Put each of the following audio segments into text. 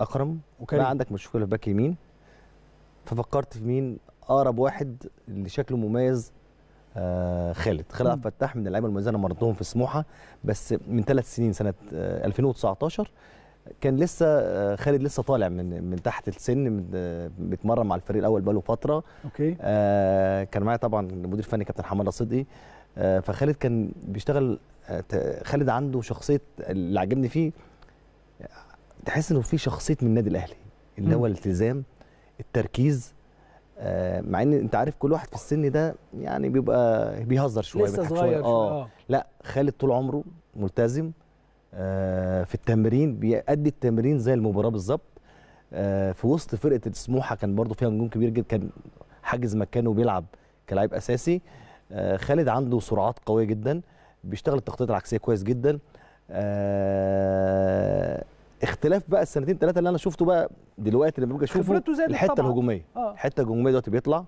اكرم وكريم عندك مشكله في باك يمين ففكرت في مين اقرب واحد اللي شكله مميز آه خالد خالد عبد الفتاح من اللعيبه المميزه انا مرضتهم في سموحه بس من ثلاث سنين سنه آه 2019 كان لسه آه خالد لسه طالع من من تحت السن آه، بيتمرن مع الفريق الاول بقاله فتره اوكي آه كان معايا طبعا المدير الفني كابتن حماده صدقي آه فخالد كان بيشتغل آه خالد عنده شخصيه اللي عجبني فيه تحس انه في شخصيه من النادي الاهلي اللي هو الالتزام التركيز آه، مع ان انت عارف كل واحد في السن ده يعني بيبقى بيهزر شويه لسه صغير شويه آه. اه لا خالد طول عمره ملتزم آه في التمرين بيأدي التمرين زي المباراه بالظبط آه في وسط فرقه السموحه كان برضو فيها نجوم كبير جدا كان حاجز مكانه وبيلعب كلاعب اساسي آه خالد عنده سرعات قويه جدا بيشتغل التخطيط العكسيه كويس جدا آه اختلاف بقى السنتين ثلاثه اللي انا شفته بقى دلوقتي لما باجي اشوفه الحته طبعا. الهجوميه آه. الحته الهجوميه دلوقتي بيطلع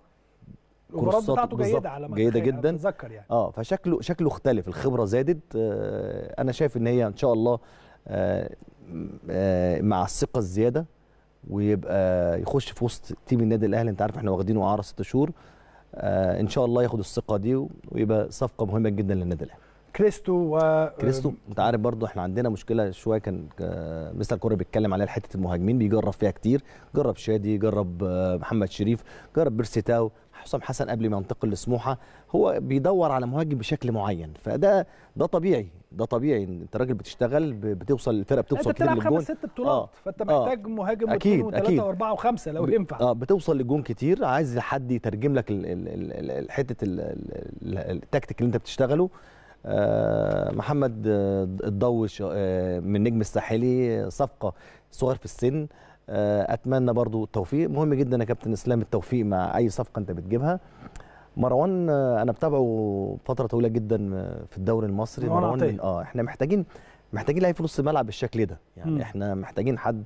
الكورسات بتاعته جيده على ما جيده جدا اتذكر يعني اه فشكله شكله اختلف الخبره زادت آه انا شايف ان هي ان شاء الله آه آه مع الثقه الزياده ويبقى يخش في وسط تيم النادي الاهلي انت عارف احنا واخدينه اعاره ست شهور آه ان شاء الله ياخد الثقه دي ويبقى صفقه مهمه جدا للنادي الاهلي كريستو و كريستو انت عارف برضه احنا عندنا مشكله شويه كان آه، مستر كوري بيتكلم عليها حته المهاجمين بيجرب فيها كتير جرب شادي جرب آه، محمد شريف جرب بيرسيتاو حسام حسن قبل ما ينتقل لسموحه هو بيدور على مهاجم بشكل معين فده ده طبيعي ده طبيعي انت راجل بتشتغل بتوصل الفرقه بتوصل كتير للجون انت بتلعب خمس ست بطولات آه. فانت محتاج آه. مهاجم اكيد اكيد واربعه وخمسه لو ينفع اه بتوصل للجون كتير عايز حد يترجم لك حته التكتيك اللي انت بتشتغله آه، محمد آه، الضوء آه، من نجم الساحلي صفقه صغير في السن اتمنى برضو التوفيق مهم جدا يا كابتن اسلام التوفيق مع اي صفقه انت بتجيبها مروان انا بتابعه فتره طويله جدا في الدوري المصري مروان اه احنا محتاجين محتاجين لعيب في نص الملعب بالشكل ده يعني م. احنا محتاجين حد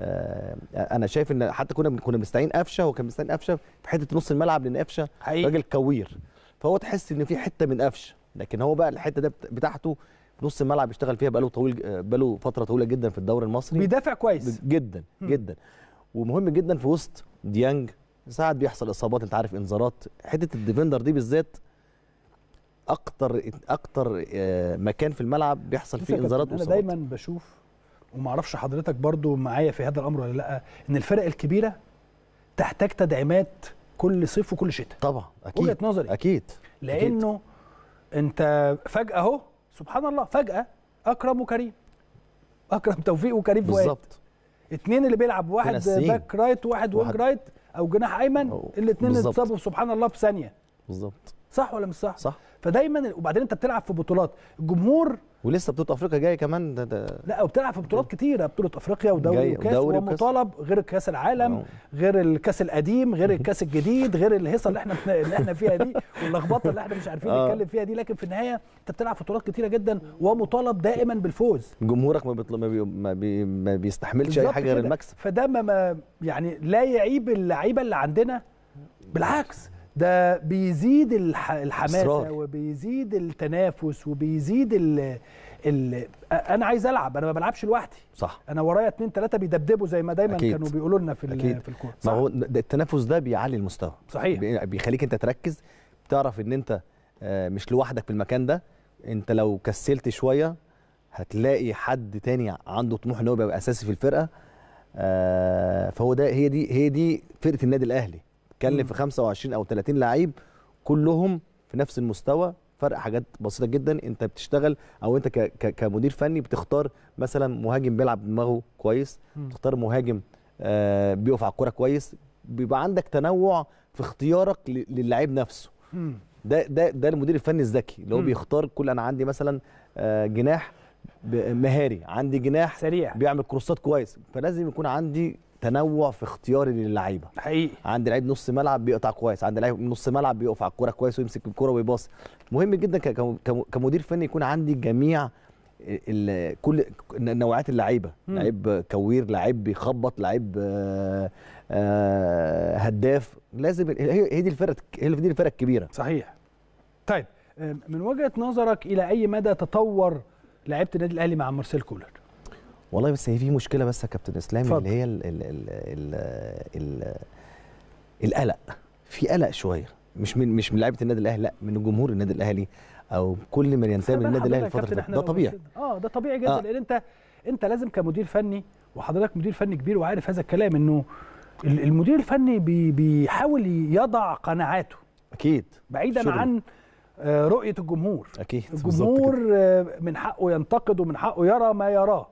آه انا شايف ان حتى كنا كنا مستعين قفشه هو كان مستعين قفشه في حته نص الملعب لان قفشه راجل كوير فهو تحس ان في حته من قفشه لكن هو بقى الحته ده بتاعته نص الملعب بيشتغل فيها بقاله طويل آه، بقاله فتره طويله جدا في الدوري المصري بيدافع كويس جدا جدا ومهم جدا في وسط ديانج ساعات بيحصل اصابات انت عارف انذارات حته الديفندر دي بالذات اكتر اكتر آه، مكان في الملعب بيحصل فيه انذارات واصابات انا دايما بشوف وما اعرفش حضرتك برضو معايا في هذا الامر ولا لا ان الفرق الكبيره تحتاج تدعيمات كل صيف وكل شتاء طبعا اكيد وجهه نظري اكيد لانه أكيد. انت فجاه اهو سبحان الله فجاه اكرم وكريم اكرم توفيق وكريم فؤاد بالظبط الاثنين اللي بيلعب واحد باك رايت وواحد وينج رايت او جناح ايمن الاثنين اتصابوا سبحان الله في ثانيه بالظبط صح ولا مش صح صح فدايما وبعدين انت بتلعب في بطولات الجمهور ولسه بطوله افريقيا جايه كمان ده ده لا وبتلعب في بطولات كتيره بطوله افريقيا ودوري وكاس ومطالب غير كاس العالم نعم. غير الكاس القديم غير الكاس الجديد غير الهيصه اللي احنا اللي احنا فيها دي واللخبطه اللي احنا مش عارفين آه. نتكلم فيها دي لكن في النهايه انت بتلعب في بطولات كتيره جدا ومطالب دائما بالفوز جمهورك ما بيطلب بي ما, بي ما بيستحملش اي حاجه غير المكسب فده ما يعني لا يعيب اللعيبه اللي عندنا بالعكس ده بيزيد الحماسه وبيزيد التنافس وبيزيد ال ال انا عايز العب انا ما بلعبش لوحدي صح انا ورايا اتنين تلاته بيدبدبوا زي ما دايما أكيد. كانوا بيقولوا لنا في أكيد. في الكوره ما هو التنافس ده بيعلي المستوى صحيح بيخليك انت تركز بتعرف ان انت آه، مش لوحدك في المكان ده انت لو كسلت شويه هتلاقي حد تاني عنده طموح ان هو يبقى اساسي في الفرقه آه، فهو ده هي دي هي دي فرقه النادي الاهلي بتتكلم في 25 او 30 لعيب كلهم في نفس المستوى فرق حاجات بسيطه جدا انت بتشتغل او انت كمدير فني بتختار مثلا مهاجم بيلعب بدماغه كويس بتختار مهاجم آه بيقف على الكوره كويس بيبقى عندك تنوع في اختيارك للاعيب نفسه ده ده ده المدير الفني الذكي اللي هو بيختار كل انا عندي مثلا آه جناح مهاري عندي جناح سريع بيعمل كروسات كويس فلازم يكون عندي تنوع في اختياري للعيبه حقيقي عندي لعيب نص ملعب بيقطع كويس عندي لعيب نص ملعب بيقف على الكوره كويس ويمسك الكوره ويباصي مهم جدا كمدير فني يكون عندي جميع كل نوعيات اللعيبه لعيب كوير لعيب بيخبط لعيب آه، آه، هداف لازم هي دي الفرق هي دي الفرق الكبيره صحيح طيب آه، من وجهه نظرك الى اي مدى تطور لعيبه النادي الاهلي مع مارسيل كولر والله بس هي في مشكله بس يا كابتن اسلام اللي هي ال ال ال ال ال القلق في قلق شويه مش من مش من لعيبه النادي الاهلي لا من جمهور النادي الاهلي او كل من ينتمي للنادي الاهلي الفتره اللي ده طبيعي اه ده طبيعي جدا آه. لان انت انت لازم كمدير فني وحضرتك مدير فني كبير وعارف هذا الكلام انه المدير الفني بي بيحاول يضع قناعاته اكيد بعيدا شغل. عن آه، رؤيه الجمهور اكيد الجمهور آه، من حقه ينتقد ومن حقه يرى ما يراه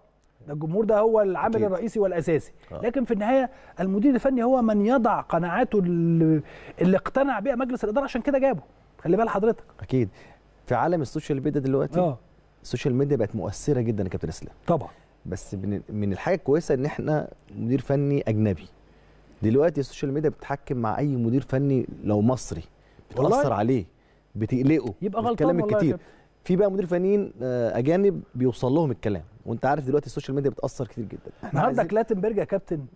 ده الجمهور ده هو العامل أكيد. الرئيسي والاساسي آه. لكن في النهايه المدير الفني هو من يضع قناعاته اللي, اللي اقتنع بيها مجلس الاداره عشان كده جابه خلي بال حضرتك اكيد في عالم السوشيال ميديا دلوقتي آه. السوشيال ميديا بقت مؤثره جدا يا كابتن اسلام طبعا بس من من الحاجه الكويسه ان احنا مدير فني اجنبي دلوقتي السوشيال ميديا بتتحكم مع اي مدير فني لو مصري بتاثر عليه بتقلقه يبقى غلطان الكلام الكتير في بقى مدير فنيين آه، اجانب بيوصل لهم الكلام وانت عارف دلوقتي السوشيال ميديا بتاثر كتير جدا النهارده كلاتنبرج يا كابتن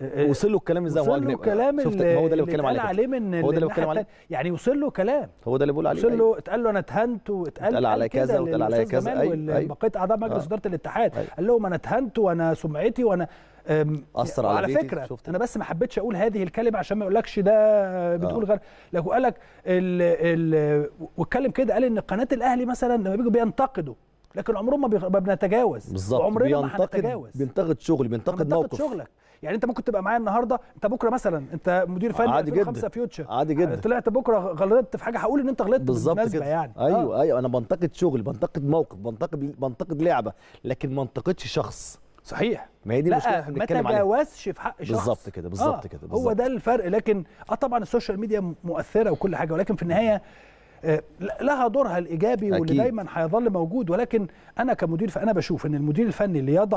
آه، وصل له الكلام ازاي وصل له الكلام شفت هو ده اللي بيتكلم عليه عليه من هو ده اللي بيتكلم عليه يعني وصل له كلام هو ده اللي بيقول عليه وصل له أيوه. اتقال له انا اتهنت واتقال اتقال على كذا واتقال على كذا ايوه بقيت اعضاء أيوه. مجلس آه. اداره الاتحاد أيوه. قال لهم انا اتهنت وانا سمعتي وانا اثر على فكره شفت انا بس ما حبيتش اقول هذه الكلمه عشان ما يقولكش ده بتقول غير لكن قال لك واتكلم كده قال ان قناه الاهلي مثلا لما بيجوا بينتقدوا لكن عمرهم ما, بيغ... ما بنتجاوز بالظبط وعمرنا ما هنتجاوز بينتقد شغلي بينتقد موقف شغلك يعني انت ممكن تبقى معايا النهارده انت بكره مثلا انت مدير فني عادي جدا فيوتشر عادي جدا طلعت بكره غلطت في حاجه هقول ان انت غلطت بالظبط كده يعني ايوه آه. ايوه انا بنتقد شغل بنتقد موقف بنتقد بنتقد لعبه لكن ما انتقدش شخص صحيح ما هي دي المشكله بنتكلم عليها ما تجاوزش في حق شخص بالظبط كده بالظبط آه كده بالزبط. هو ده الفرق لكن اه طبعا السوشيال ميديا مؤثره وكل حاجه ولكن في النهايه آه، لها دورها الايجابي واللي دايما هيظل موجود ولكن انا كمدير فانا بشوف ان المدير الفني اللي يضع